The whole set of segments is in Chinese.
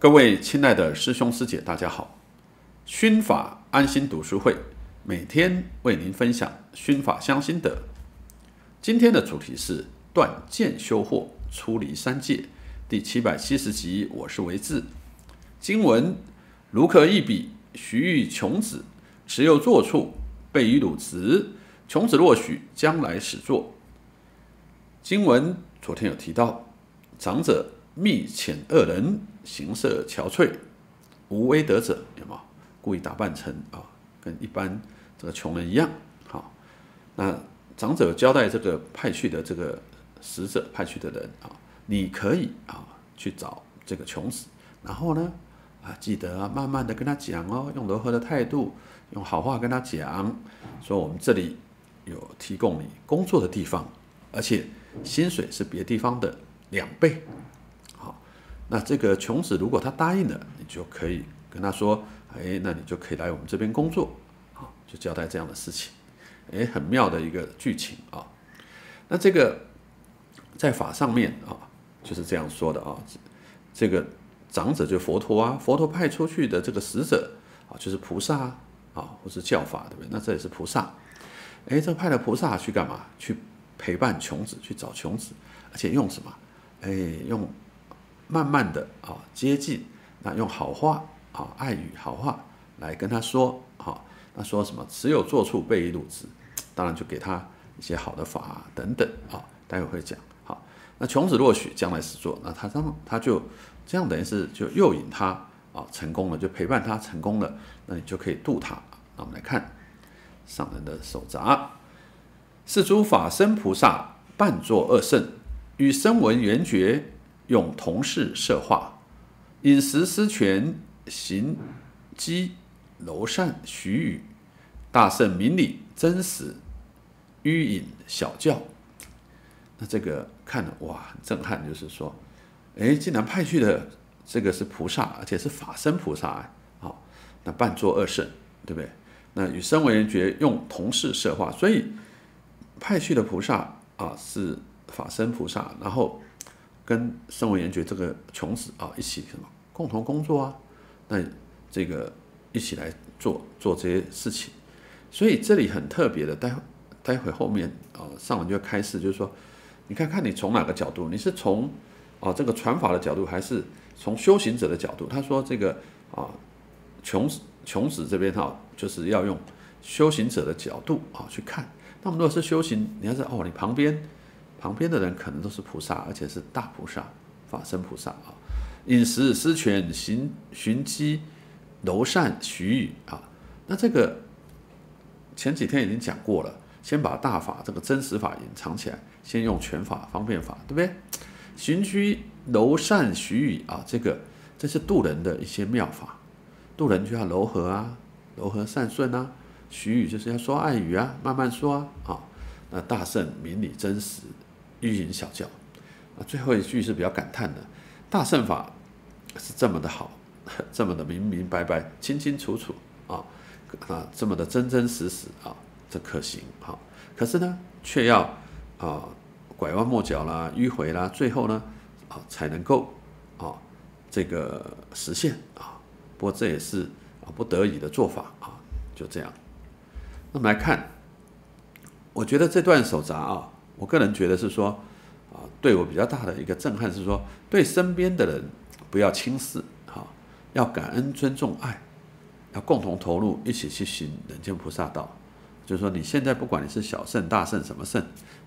各位亲爱的师兄师姐，大家好！熏法安心读书会每天为您分享熏法香心得。今天的主题是断见修惑，出离三界，第七百七十集。我是维志。经文：卢可一比，徐欲穷子，持有作处，备于鲁直。穷子若许，将来始作。经文昨天有提到，长者。密遣二人，形色憔悴，无威德者有没有？故意打扮成啊，跟一般这个穷人一样。好，那长者交代这个派去的这个使者派去的人啊，你可以啊去找这个穷子。然后呢啊，记得慢慢的跟他讲哦，用柔和的态度，用好话跟他讲，说我们这里有提供你工作的地方，而且薪水是别地方的两倍。那这个琼子如果他答应了，你就可以跟他说：“哎，那你就可以来我们这边工作。”啊，就交代这样的事情。哎，很妙的一个剧情啊。那这个在法上面啊，就是这样说的啊。这个长者就佛陀啊，佛陀派出去的这个使者啊，就是菩萨啊，或是教法，对不对？那这也是菩萨。哎，这派了菩萨去干嘛？去陪伴琼子，去找琼子，而且用什么？哎，用。慢慢的啊，接近，那用好话啊，爱语好话来跟他说，好，那说什么？持有做出备一路子，当然就给他一些好的法等等啊，待会会讲。好，那穷子若许将来实做，那他当他就这样等于是就诱引他啊，成功了，就陪伴他成功了，那你就可以渡他。那我们来看上人的手札，是诸法身菩萨伴作二圣与声闻缘觉。用同事设化，饮食思权行积楼善徐语大圣明理真实，欲隐小教。那这个看了哇，很震撼，就是说，哎，竟然派去的这个是菩萨，而且是法身菩萨啊！好，那半作二圣，对不对？那与生为人觉，用同事设化，所以派去的菩萨啊，是法身菩萨，然后。跟圣文严觉这个穷死啊一起什么共同工作啊，那这个一起来做做这些事情，所以这里很特别的，待待会后面啊，上文就要开始，就是说你看看你从哪个角度，你是从啊这个传法的角度，还是从修行者的角度？他说这个啊穷穷死这边哈，就是要用修行者的角度啊去看。那我们如果是修行，你要是哦你旁边。旁边的人可能都是菩萨，而且是大菩萨，法身菩萨啊。饮食施泉，行寻机，柔善徐语啊。那这个前几天已经讲过了，先把大法这个真实法隐藏起来，先用全法方便法，对不对？循居柔善徐语啊，这个这是渡人的一些妙法。渡人就要柔和啊，柔和善顺啊，徐语就是要说暗语啊，慢慢说啊。啊，那大圣明理真实。欲言小教，啊，最后一句是比较感叹的。大圣法是这么的好，这么的明明白白、清清楚楚啊，啊，这么的真真实实啊，这可行哈。可是呢，却要啊拐弯抹角啦、迂回啦，最后呢啊才能够啊这个实现啊。不过这也是啊不得已的做法啊，就这样。那么来看，我觉得这段手札啊。我个人觉得是说，啊，对我比较大的一个震撼是说，对身边的人不要轻视，哈，要感恩、尊重、爱，要共同投入，一起去行人间菩萨道。就是说，你现在不管你是小圣、大圣、什么圣，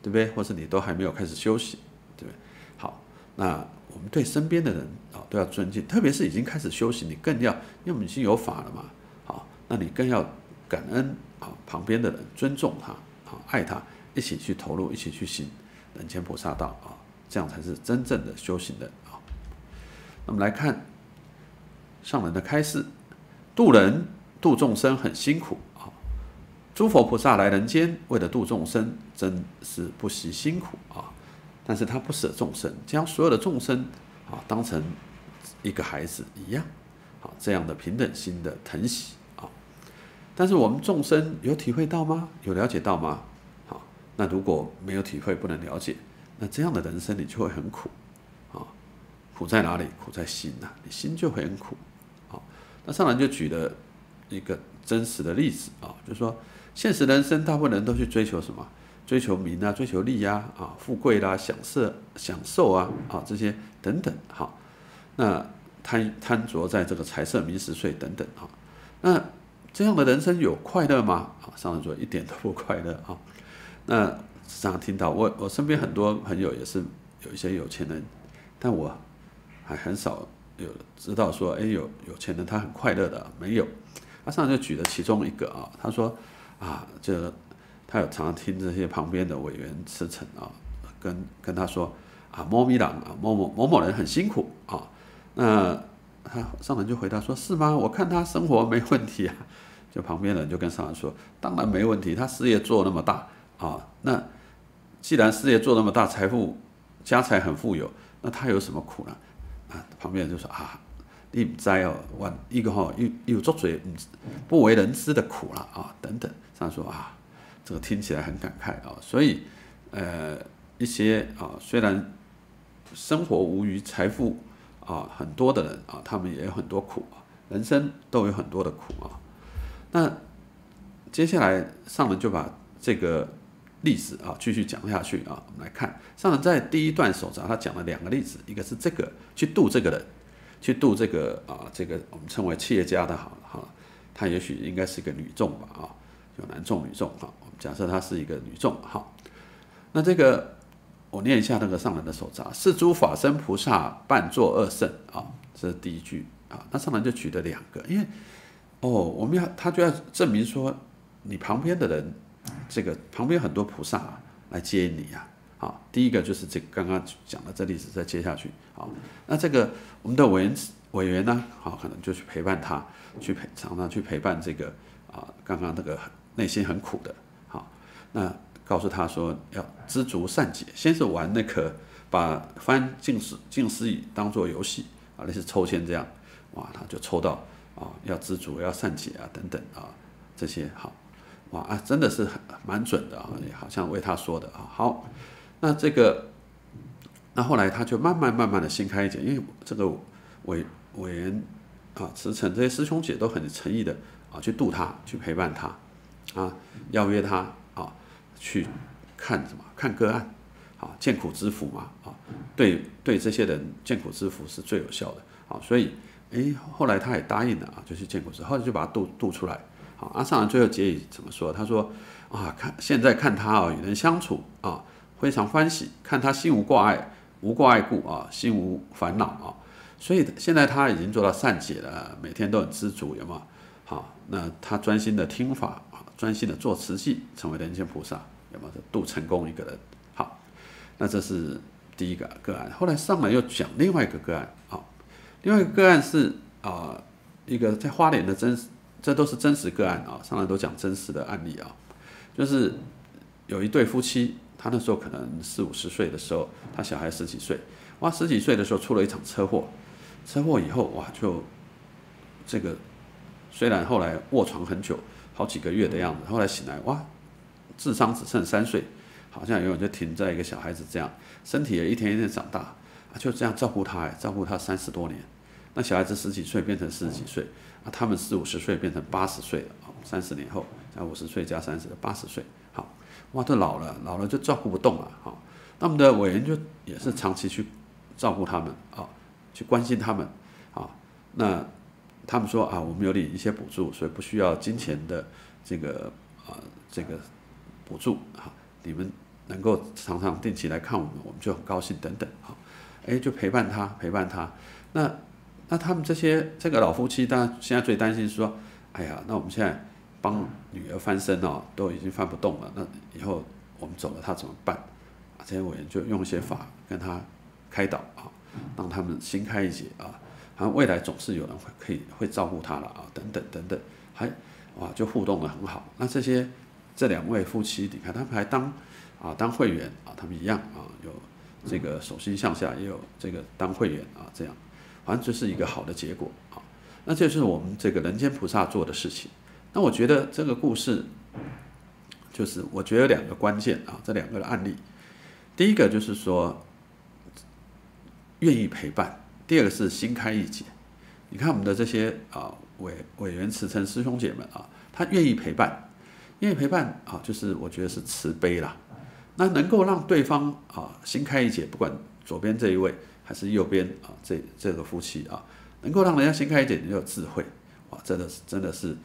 对不对？或是你都还没有开始休息，对不对？好，那我们对身边的人啊，都要尊敬，特别是已经开始休息，你更要，因为我们已经有法了嘛，好，那你更要感恩啊，旁边的人尊重他，啊，爱他。一起去投入，一起去行人间菩萨道啊，这样才是真正的修行的啊。那么来看上人的开示，度人度众生很辛苦啊。诸佛菩萨来人间，为了度众生，真是不惜辛苦啊。但是他不舍众生，将所有的众生啊当成一个孩子一样啊，这样的平等心的疼惜啊。但是我们众生有体会到吗？有了解到吗？那如果没有体会，不能了解，那这样的人生你就会很苦，啊，苦在哪里？苦在心呐，你心就会很苦，啊。那上人就举了一个真实的例子，啊，就说现实人生大部分人都去追求什么？追求名啊，追求利呀，啊，富贵啦，享受享受啊，啊，这些等等，哈。那贪贪着在这个财色名食睡等等，哈。那这样的人生有快乐吗？啊，上人说一点都不快乐，啊。那时常听到我，我身边很多朋友也是有一些有钱人，但我还很少有知道说，哎，有有钱人他很快乐的没有？他上来就举了其中一个啊，他说啊，就他有常常听这些旁边的委员辞陈啊，跟跟他说啊，猫咪党啊某某某某人很辛苦啊，那他上人就回答说是吗？我看他生活没问题啊，就旁边人就跟上人说，当然没问题，他事业做那么大。啊，那既然事业做那么大，财富、家财很富有，那他有什么苦呢？啊，旁边人就说啊，你再哦，我一个哈又又做嘴不不为人知的苦了啊，等等，这样说啊，这个听起来很感慨啊。所以，呃，一些啊，虽然生活无余，财富啊很多的人啊，他们也有很多苦，啊，人生都有很多的苦啊。那接下来上门就把这个。例子啊，继续讲下去啊，我们来看上人在第一段手札，他讲了两个例子，一个是这个去度这个人，去度这个啊，这个我们称为企业家的，好了哈，他也许应该是一个女众吧啊，有男众女众哈，我们假设他是一个女众哈，那这个我念一下那个上人的手札，是诸法身菩萨伴作二圣啊，这是第一句啊，那上人就举了两个，因为哦，我们要他就要证明说你旁边的人。这个旁边很多菩萨啊，来接你呀！啊，第一个就是这刚刚讲的这例子，再接下去。好，那这个我们的委员委员呢，好，可能就去陪伴他，去陪，常常去陪伴这个啊，刚刚那个内心很苦的。好，那告诉他说要知足善解，先是玩那个把翻近视近视眼当做游戏啊，类似抽签这样，哇，他就抽到啊，要知足要善解啊，等等啊，这些好。哇啊，真的是很蛮准的啊，也好像为他说的啊。好，那这个，那后来他就慢慢慢慢的新开一节，因为这个委委员啊，慈诚这些师兄姐都很诚意的啊，去度他，去陪伴他，啊，邀约他啊，去看什么看个案，啊，见苦知福嘛，啊，对对，这些人见苦知福是最有效的啊，所以哎，后来他也答应了啊，就去见苦之后来就把他度度出来。好，阿尚兰最后结语怎么说？他说：“啊，看现在看他啊，与人相处啊，非常欢喜；看他心无挂碍，无挂碍故啊，心无烦恼啊。所以现在他已经做到善解了，每天都很知足，有吗？好，那他专心的听法啊，专心的做慈济，成为人间菩萨，有没有？这度成功一个。人。好，那这是第一个个案。后来上来又讲另外一个个案啊，另外一个案是啊，一个在花莲的真实。”这都是真实个案啊，上来都讲真实的案例啊，就是有一对夫妻，他那时候可能四五十岁的时候，他小孩十几岁，哇，十几岁的时候出了一场车祸，车祸以后哇，就这个虽然后来卧床很久，好几个月的样子，后来醒来哇，智商只剩三岁，好像永远就停在一个小孩子这样，身体也一天一天长大，啊，就这样照顾他，照顾他三十多年。那小孩子十几岁变成十几岁，啊，他们四五十岁变成八十岁了啊，三十年后加五十岁加三十八十岁，好，哇，都老了，老了就照顾不动了，好，那么的委员就也是长期去照顾他们，啊，去关心他们，啊，那他们说啊，我们有你一些补助，所以不需要金钱的这个啊，这个补助啊，你们能够常常定期来看我们，我们就很高兴等等，好，哎，就陪伴他，陪伴他，那。那他们这些这个老夫妻，当然现在最担心是说，哎呀，那我们现在帮女儿翻身哦，都已经翻不动了。那以后我们走了，他怎么办？啊，这些委员就用一些法跟他开导啊，让他们心开一些啊，好像未来总是有人会可以会照顾他了啊，等等等等，还啊就互动的很好。那这些这两位夫妻，你看他们还当啊当会员啊，他们一样啊，有这个手心向下，也有这个当会员啊，这样。反正就是一个好的结果啊，那这是我们这个人间菩萨做的事情。那我觉得这个故事，就是我觉得两个关键啊，这两个案例。第一个就是说愿意陪伴，第二个是心开意解。你看我们的这些啊委委员、持成师兄姐们啊，他愿意陪伴，愿意陪伴啊，就是我觉得是慈悲啦。那能够让对方啊心开意解，不管左边这一位。还是右边啊，这这个夫妻啊，能够让人家心开一点，你有智慧哇，真的是真的是，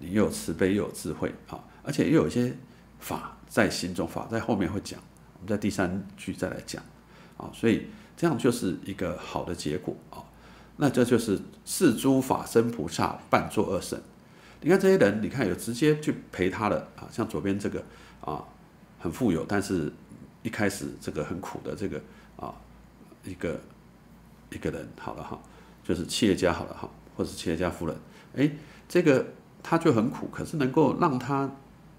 你又有慈悲又有智慧啊，而且又有一些法在心中，法在后面会讲，我们在第三句再来讲啊，所以这样就是一个好的结果啊，那这就是是诸法身菩萨伴作二圣，你看这些人，你看有直接去陪他的啊，像左边这个啊，很富有，但是一开始这个很苦的这个。一个一个人好了哈，就是企业家好了哈，或是企业家夫人，哎，这个他就很苦，可是能够让他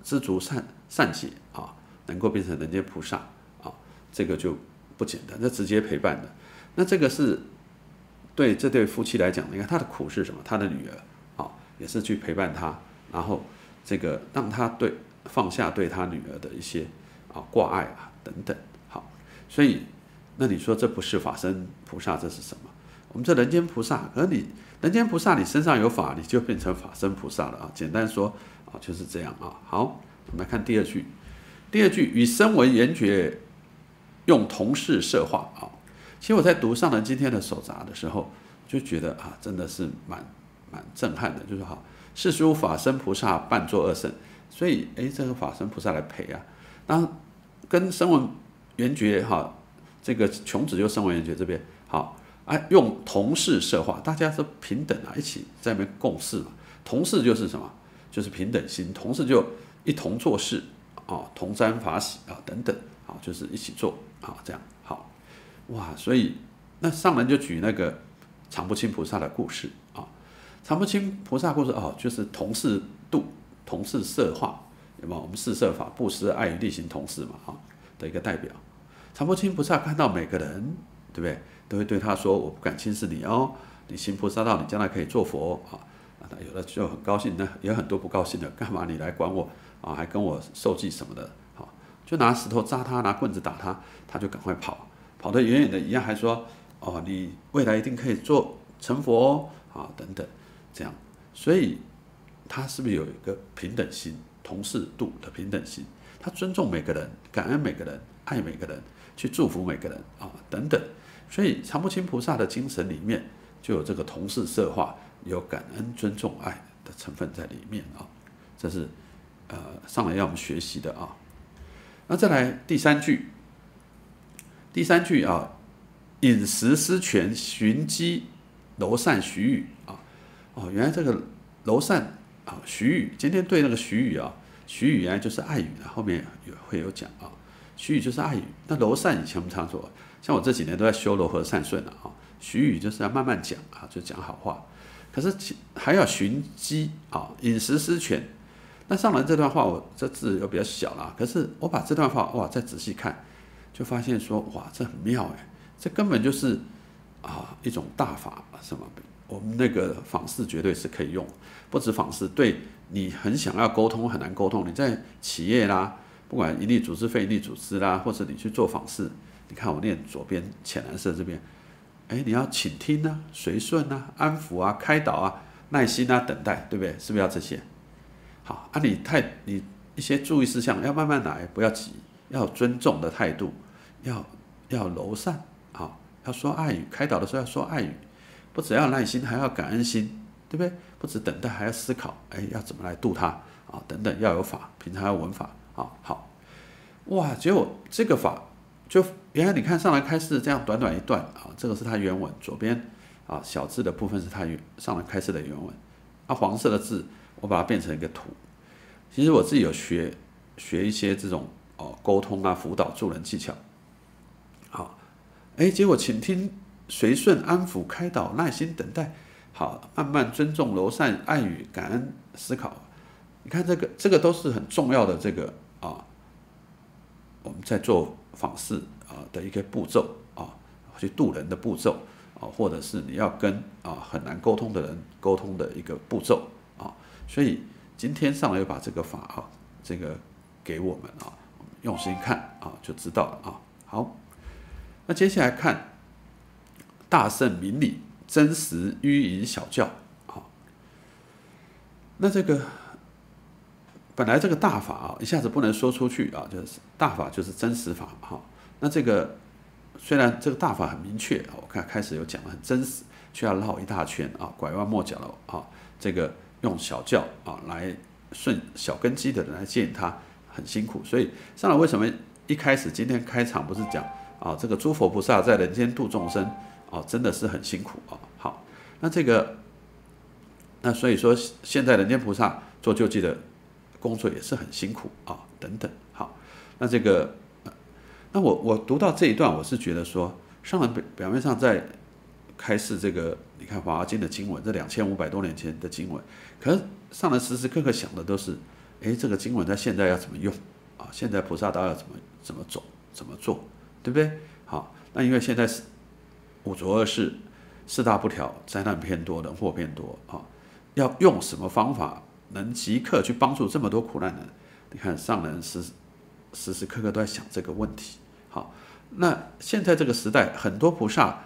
知足善善解啊，能够变成人间菩萨啊，这个就不简单。那直接陪伴的，那这个是对这对夫妻来讲，你看他的苦是什么？他的女儿啊，也是去陪伴他，然后这个让他对放下对他女儿的一些啊挂碍啊等等，好，所以。那你说这不是法身菩萨，这是什么？我们这人间菩萨，而你人间菩萨，你身上有法，你就变成法身菩萨了啊！简单说啊，就是这样啊。好，我们来看第二句。第二句，与声闻缘觉，用同事设化啊。其实我在读上人今天的手札的时候，就觉得啊，真的是蛮蛮震撼的。就说哈，世书法身菩萨伴作二圣，所以哎，这个法身菩萨来陪啊，当跟声闻缘觉哈。这个穷子就生为人学这边好哎，用同事设化，大家是平等啊，一起在那边共事嘛。同事就是什么？就是平等心，同事就一同做事啊，同沾法喜啊，等等啊，就是一起做啊，这样好哇。所以那上人就举那个常不清菩萨的故事啊，常不清菩萨故事哦，就是同事度，同事设化，对吗？我们四色法，布施、爱与力行、同事嘛，哈的一个代表。他波亲菩萨看到每个人，对不对？都会对他说：“我不敢轻视你哦，你信菩萨道，你将来可以做佛啊。”啊，有的就很高兴，那也有很多不高兴的。干嘛你来管我啊？还跟我受记什么的？好，就拿石头扎他，拿棍子打他，他就赶快跑，跑得远远的。一样还说：“哦，你未来一定可以做成佛啊！”等等，这样，所以他是不是有一个平等心、同事度的平等心？他尊重每个人，感恩每个人，爱每个人。去祝福每个人啊，等等，所以常不清菩萨的精神里面就有这个同事设化、有感恩、尊重、爱的成分在里面啊，这是呃上来要我们学习的啊。那再来第三句，第三句啊，饮食思泉，寻机楼善徐语啊，哦，原来这个楼善啊，徐语，今天对那个徐语啊，徐语原来就是爱语啊，后面有会有讲啊。徐语就是爱语，那柔善以前常说，像我这几年都在修柔和善顺了啊。徐语就是要慢慢讲啊，就讲好话，可是还要寻机啊，饮食失权。那上来这段话，我这字又比较小了，可是我把这段话哇再仔细看，就发现说哇这很妙哎，这根本就是啊一种大法什么，我们那个访视绝对是可以用，不止访视，对你很想要沟通很难沟通，你在企业啦。不管一力组织、费力组织啦，或者你去做访视，你看我念左边浅蓝色这边，哎，你要倾听啊、随顺啊、安抚啊、开导啊、耐心啊、等待，对不对？是不是要这些？好啊，你太你一些注意事项要慢慢来，不要急，要尊重的态度，要要柔善，好，要说爱语，开导的时候要说爱语，不只要耐心，还要感恩心，对不对？不止等待，还要思考，哎，要怎么来度他啊？等等，要有法，平常要闻法。啊好，哇！结果这个法就原来你看上来开示这样短短一段啊，这个是它原文左边啊小字的部分是它原上来开示的原文，那黄色的字我把它变成一个图。其实我自己有学学一些这种哦沟通啊辅导助人技巧。好，哎，结果请听随顺安抚开导耐心等待，好慢慢尊重柔善爱语感恩思考。你看这个这个都是很重要的这个。啊，我们在做访视啊的一个步骤啊，去度人的步骤啊，或者是你要跟啊很难沟通的人沟通的一个步骤啊，所以今天上来又把这个法啊，这个给我们啊，用心看啊，就知道了啊。好，那接下来看大圣明理真实淤淫小教，啊，那这个。本来这个大法啊，一下子不能说出去啊，就是大法就是真实法哈。那这个虽然这个大法很明确，我看开始有讲的很真实，却要绕一大圈啊，拐弯抹角的啊，这个用小教啊来顺小根基的人来见他很辛苦。所以上来为什么一开始今天开场不是讲啊，这个诸佛菩萨在人间度众生啊，真的是很辛苦啊。好，那这个那所以说现在人间菩萨做救济的。工作也是很辛苦啊，等等。好，那这个，那我我读到这一段，我是觉得说，上人表表面上在开示这个，你看《华经》的经文，这两千五百多年前的经文，可是上人时时刻刻想的都是，哎，这个经文在现在要怎么用啊？现在菩萨道要怎么怎么走，怎么做，对不对？好，那因为现在是五浊恶世，四大不调，灾难偏多，的祸偏多啊，要用什么方法？能即刻去帮助这么多苦难人，你看上人时时时刻刻都在想这个问题。好，那现在这个时代，很多菩萨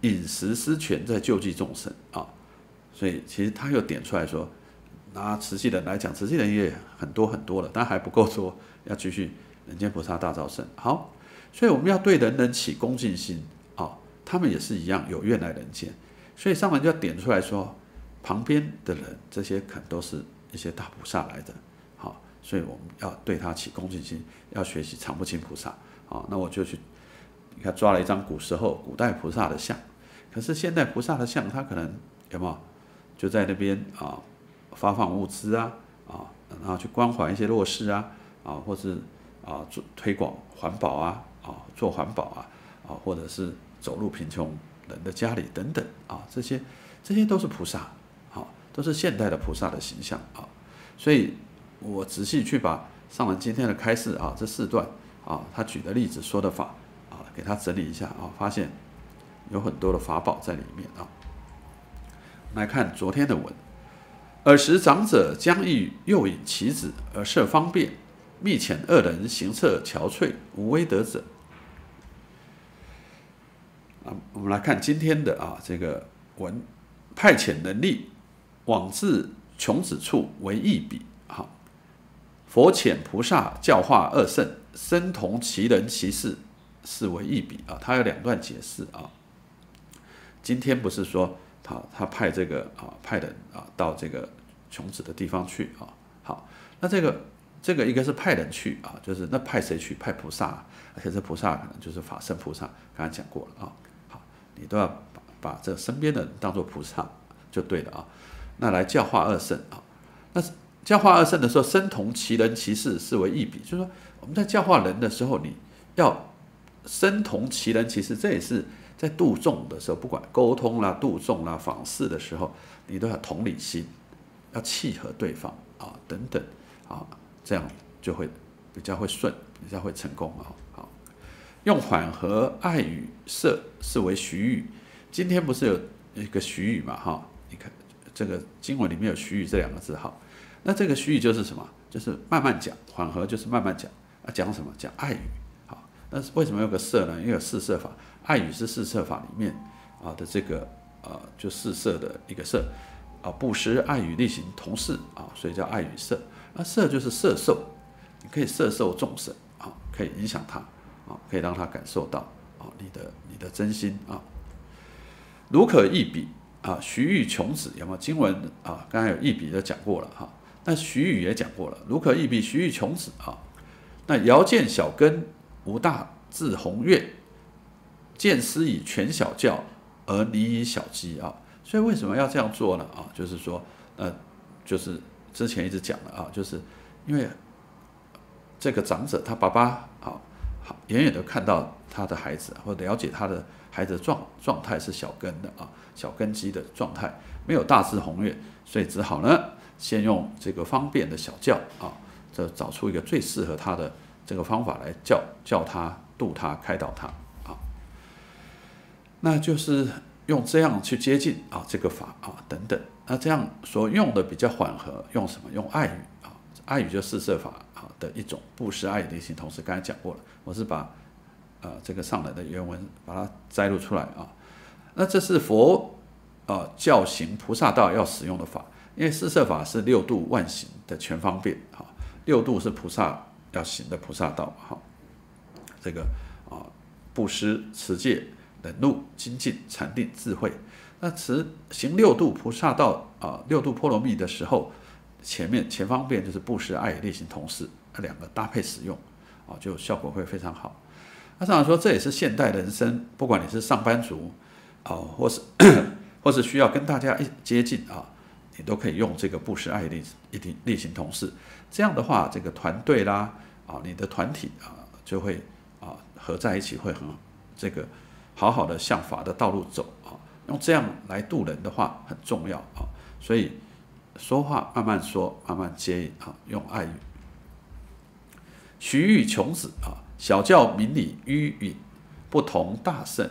饮食失权在救济众生啊，所以其实他又点出来说，拿慈济人来讲，慈济人也很多很多了，但还不够多，要继续人间菩萨大造胜。好，所以我们要对人人起恭敬心啊，他们也是一样有愿来人间，所以上文就要点出来说，旁边的人这些肯都是。一些大菩萨来的，好，所以我们要对他起恭敬心，要学习长不清菩萨。好，那我就去，你看抓了一张古时候古代菩萨的像，可是现代菩萨的像，他可能有没有？就在那边啊，发放物资啊，啊，然后去关怀一些弱势啊，啊，或是啊做推广环保啊，啊，做环保啊，啊，或者是走入贫穷人的家里等等啊，这些这些都是菩萨。都是现代的菩萨的形象啊，所以我仔细去把上文今天的开示啊这四段啊他举的例子说的法啊给他整理一下啊，发现有很多的法宝在里面啊。来看昨天的文，尔时长者将欲右引其子而设方便，密遣二人行色憔悴，无威德者。啊，我们来看今天的啊这个文派遣能力。往至穷子处为一比，好。佛遣菩萨教化二圣，身同其人其事，是为一比啊。他有两段解释啊。今天不是说，好，他派这个啊，派人啊，到这个穷子的地方去啊。好，那这个这个应该是派人去啊，就是那派谁去？派菩萨，而且这菩萨可能就是法身菩萨，刚才讲过了啊。好，你都要把把这身边的人当做菩萨就对了啊。那来教化二圣啊？那教化二圣的时候，身同其人其事是为一比，就是说，我们在教化人的时候，你要身同其人，其事，这也是在度众的时候，不管沟通啦、度众啦、访事的时候，你都要同理心，要契合对方啊，等等啊，这样就会比较会顺，比较会成功啊。好，用缓和爱与色是为徐语。今天不是有一个徐语嘛？哈，你看。这个经文里面有“虚语”这两个字哈，那这个“虚语”就是什么？就是慢慢讲，缓和，就是慢慢讲啊。讲什么？讲爱语，好。那为什么有个“色”呢？因为有四色法，爱语是四色法里面啊的这个啊，就四色的一个色啊，布施、爱语、力行、同事啊，所以叫爱与色。那色就是色受，你可以色受众生啊，可以影响他啊，可以让他感受到啊，你的你的真心啊，如可一比。啊，徐玉琼子有没有经文啊？刚才有一笔都讲过了哈。那徐玉也讲过了，如何一笔徐玉琼子啊？那遥见小根无大自宏越，见师以全小教而礼以小积啊。所以为什么要这样做呢？啊，就是说，呃，就是之前一直讲了啊，就是因为这个长者他爸爸啊，好远远的看到他的孩子或了解他的。孩子状状态是小根的啊，小根基的状态没有大致宏远，所以只好呢，先用这个方便的小教啊，这找出一个最适合他的这个方法来教教他度他开导他啊，那就是用这样去接近啊这个法啊等等，那这样所用的比较缓和，用什么？用爱语啊，爱语就是色法啊的一种布施爱语类型，同时刚才讲过了，我是把。呃，这个上来的原文把它摘录出来啊。那这是佛啊教行菩萨道要使用的法，因为四摄法是六度万行的全方便啊。六度是菩萨要行的菩萨道哈，这个啊，布施、持戒、忍怒、精进、禅定、智慧。那持行六度菩萨道啊，六度波罗蜜的时候，前面前方便就是布施、爱、力行、同事两个搭配使用啊，就效果会非常好。他常常说，这也是现代人生，不管你是上班族，啊，或是或是需要跟大家一接近啊，你都可以用这个布施爱利一定例行同事，这样的话，这个团队啦，啊，你的团体啊，就会啊合在一起，会很这个好好的向法的道路走啊。用这样来度人的话很重要啊，所以说话慢慢说，慢慢接啊，用爱语，徐玉琼子啊。小教明理迂隐，不同大圣，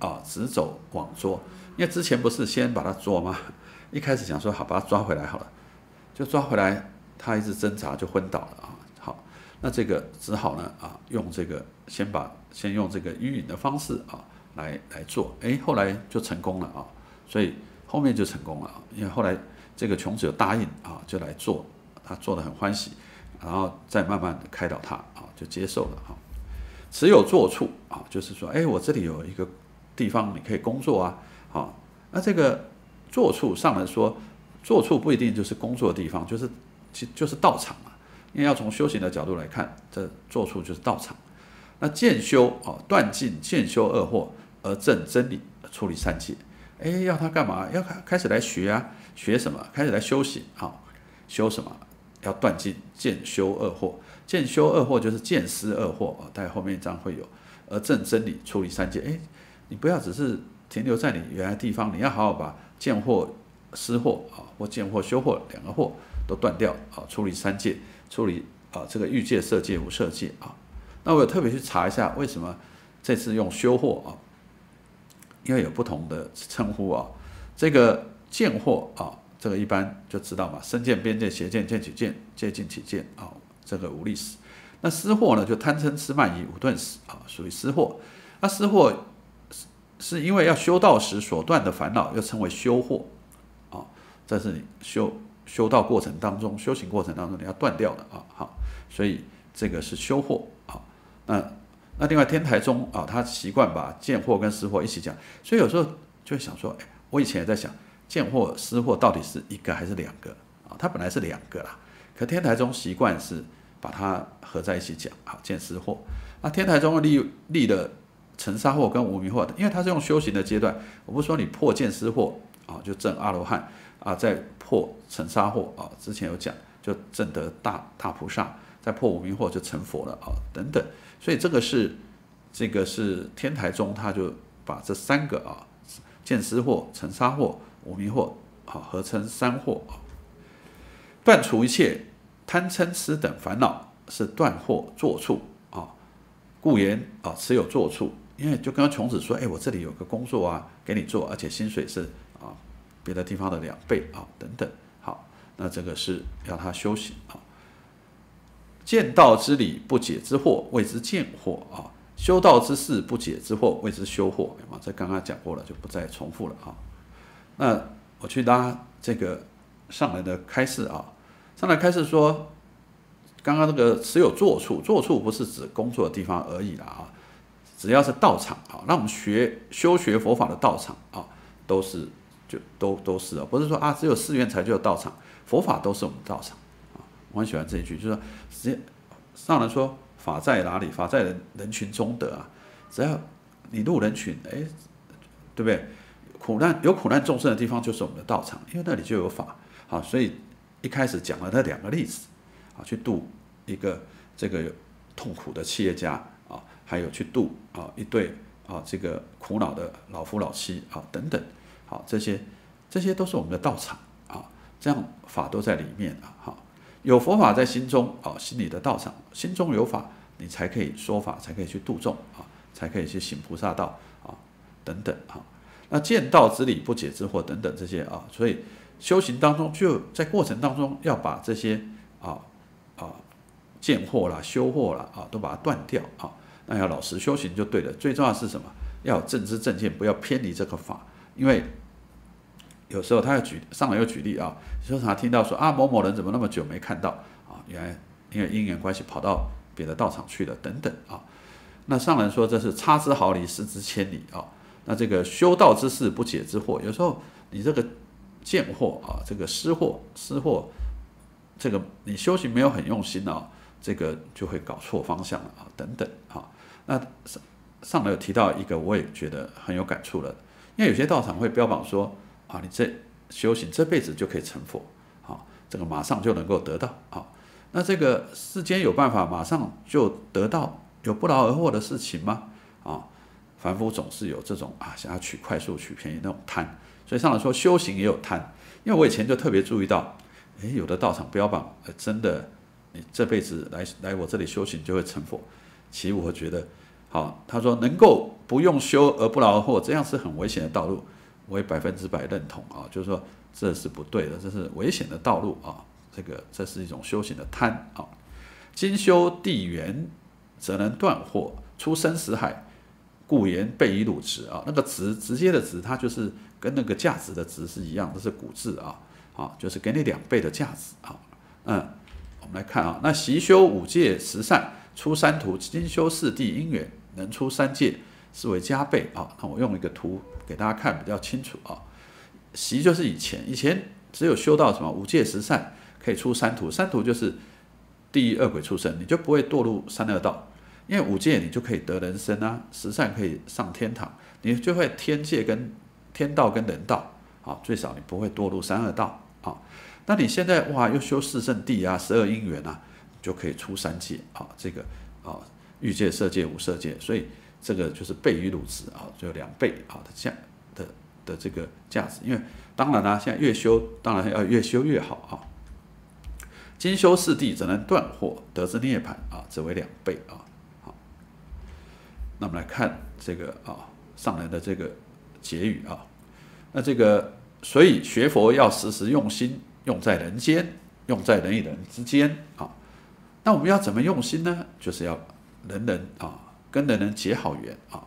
啊，直走往捉，因为之前不是先把它捉吗？一开始想说好，把它抓回来好了，就抓回来，他一直挣扎就昏倒了啊。好，那这个只好呢啊，用这个先把先用这个迂隐的方式啊来来做，哎，后来就成功了啊，所以后面就成功了，啊，因为后来这个穷者答应啊，就来做，他做的很欢喜，然后再慢慢的开导他啊。就接受了哈，持有坐处啊，就是说，哎，我这里有一个地方你可以工作啊，好，那这个坐处上来说，坐处不一定就是工作的地方，就是其就是道场嘛，因为要从修行的角度来看，这坐处就是道场。那渐修啊，断尽渐修恶惑而证真理，处理善界，哎，要他干嘛？要开开始来学啊，学什么？开始来修行啊，修什么？要断尽渐修恶惑。见修二货就是见失二货啊，在后面一张会有，而正真理，处理三界。哎，你不要只是停留在你原来地方，你要好好把见货、失货啊，或见货、修货两个货都断掉啊，处理三界，处理啊这个欲界、色界、无色界啊。那我有特别去查一下，为什么这次用修货啊？因为有不同的称呼啊。这个见货啊，这个一般就知道嘛，身见、边界、邪见、见取见、借近取见啊。这个无力死，那失货呢？就贪嗔痴慢疑五钝死啊，属于失货。那失货是是因为要修道时所断的烦恼，又称为修惑啊。这是修修道过程当中、修行过程当中你要断掉的啊。好，所以这个是修惑啊。那那另外天台宗啊，他习惯把见惑跟失货一起讲，所以有时候就想说，我以前也在想，见惑失货到底是一个还是两个啊？它本来是两个啦，可天台宗习惯是。把它合在一起讲，好见思惑。那天台中立立的尘沙惑跟无明惑，因为它是用修行的阶段，我不是说你破见思惑啊，就证阿罗汉啊，再破尘沙惑啊，之前有讲就证得大大菩萨，再破无明惑就成佛了啊，等等。所以这个是这个是天台中，他就把这三个啊见思惑、尘沙惑、无明惑，啊，合称三惑啊，断除一切。贪嗔痴等烦恼是断惑作处啊，故言啊持有作处，因为就跟刚穷子说，哎，我这里有个工作啊，给你做，而且薪水是啊别的地方的两倍啊，等等。好，那这个是要他修行啊。见道之理不解之惑谓之见惑啊，修道之事不解之惑谓之修惑。啊，这刚刚讲过了，就不再重复了啊。那我去拉这个上来的开示啊。上来开始说，刚刚那个只有坐处，坐处不是指工作的地方而已了啊，只要是道场啊，那我们学修学佛法的道场啊，都是就都都是啊，不是说啊只有寺院才叫道场，佛法都是我们道场啊。我很喜欢这一句，就是说，上来说法在哪里？法在人人群中的啊，只要你入人群，哎，对不对？苦难有苦难众生的地方就是我们的道场，因为那里就有法，好，所以。一开始讲了那两个例子，啊，去度一个这个痛苦的企业家啊，还有去度啊一对啊这个苦恼的老夫老妻啊等等，好，这些这些都是我们的道场啊，这样法都在里面啊，好，有佛法在心中啊，心里的道场，心中有法，你才可以说法，才可以去度众啊，才可以去行菩萨道啊等等哈，那见道之理，不解之惑等等这些啊，所以。修行当中，就在过程当中要把这些啊啊见惑啦、修惑啦啊都把它断掉啊。那要老实修行就对了。最重要是什么？要正知正见，不要偏离这个法。因为有时候他要举上来要举例啊，经常听到说啊某某人怎么那么久没看到啊，原来因为因缘关系跑到别的道场去了等等啊。那上人说这是差之毫厘，失之千里啊。那这个修道之事，不解之惑，有时候你这个。贱货啊，这个失货，失货，这个你修行没有很用心啊，这个就会搞错方向了啊，等等啊。那上上来有提到一个，我也觉得很有感触了，因为有些道场会标榜说啊，你这修行这辈子就可以成佛啊，这个马上就能够得到啊。那这个世间有办法马上就得到，有不劳而获的事情吗？啊，凡夫总是有这种啊，想要取快速取便宜那种贪。所以上来说修行也有贪，因为我以前就特别注意到，诶，有的道场标榜，呃，真的，你这辈子来来我这里修行就会成佛。其实我觉得，好，他说能够不用修而不劳而获，这样是很危险的道路，我也百分之百认同啊，就是说这是不对的，这是危险的道路啊，这个这是一种修行的贪啊，精修地缘，则能断惑出生死海。故言倍以汝直啊，那个直直接的直，它就是跟那个价值的值是一样，这是古字啊，啊，就是给你两倍的价值啊。嗯，我们来看啊，那习修五戒十善出三途，精修四谛因缘能出三界，是为加倍啊。那我用一个图给大家看比较清楚啊。习就是以前，以前只有修到什么五戒十善可以出三途，三途就是第一恶鬼出生，你就不会堕入三恶道。因为五界你就可以得人生啊，十善可以上天堂，你就会天界跟天道跟人道，啊，最少你不会堕入三恶道，啊。那你现在哇，又修四圣地啊，十二因缘啊，就可以出三界，啊，这个啊，欲界色界无色界，所以这个就是倍于如此啊，就有两倍啊的价的的这个价值，因为当然啦，现在越修当然要越修越好啊，精修四地则能断惑得之涅槃啊，只为两倍啊。那我们来看这个啊，上来的这个结语啊，那这个所以学佛要时时用心，用在人间，用在人与人之间啊。那我们要怎么用心呢？就是要人人啊，跟人人结好缘啊。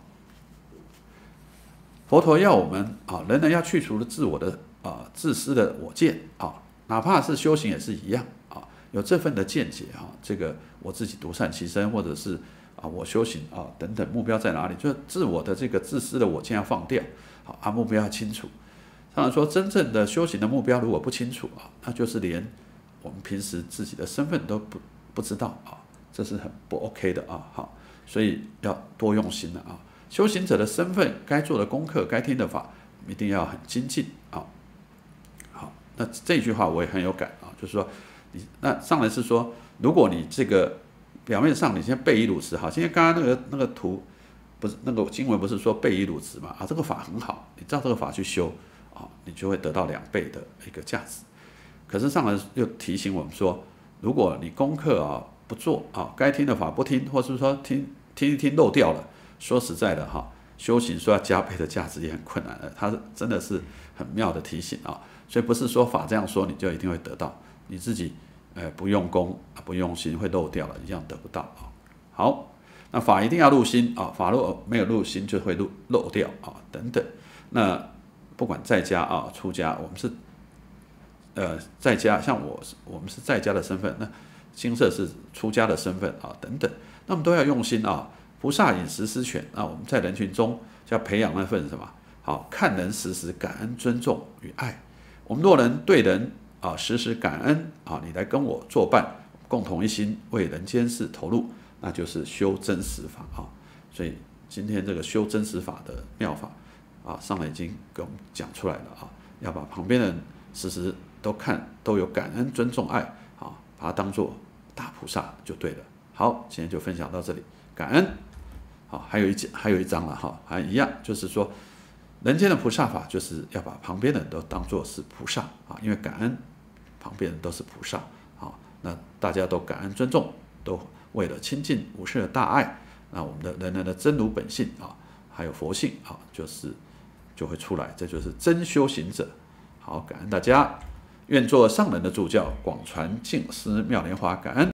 佛陀要我们啊，人人要去除了自我的啊自私的我见啊，哪怕是修行也是一样啊，有这份的见解啊，这个我自己独善其身，或者是。啊，我修行啊，等等，目标在哪里？就是自我的这个自私的我，尽量放掉。好，啊，目标要清楚。当然说，真正的修行的目标如果不清楚啊，那就是连我们平时自己的身份都不不知道啊，这是很不 OK 的啊。好，所以要多用心了啊。修行者的身份，该做的功课，该听的法，一定要很精进啊。好，那这句话我也很有感啊，就是说，你那上来是说，如果你这个。表面上，你先背一卤值哈，今天刚刚那个那个图不是那个经文不是说背一卤值嘛？啊，这个法很好，你照这个法去修啊，你就会得到两倍的一个价值。可是上文又提醒我们说，如果你功课啊不做啊，该听的法不听，或是说听听一听漏掉了，说实在的哈，修行说要加倍的价值也很困难的。他真的是很妙的提醒啊，所以不是说法这样说你就一定会得到，你自己。呃，不用功啊，不用心会漏掉了，一样得不到啊。好，那法一定要入心啊，法若没有入心就会漏漏掉啊。等等，那不管在家啊，出家，我们是呃在家，像我，我们是在家的身份。那金色是出家的身份啊。等等，那么都要用心啊。菩萨饮食思权啊，我们在人群中就要培养那份什么？好看人时时感恩、尊重与爱。我们若能对人。啊，时时感恩啊，你来跟我作伴，共同一心为人间事投入，那就是修真实法啊。所以今天这个修真实法的妙法啊，上来已经给我们讲出来了啊，要把旁边的人时时都看都有感恩、尊重、爱啊，把它当做大菩萨就对了。好，今天就分享到这里，感恩。好，还有一节还有一章了哈，还一样，就是说人间的菩萨法，就是要把旁边的人都当做是菩萨啊，因为感恩。旁边都是菩萨，好，那大家都感恩尊重，都为了亲近无上的大爱，那我们的人人的真如本性啊，还有佛性，啊，就是就会出来，这就是真修行者，好，感恩大家，愿做上人的助教，广传净思妙莲华，感恩。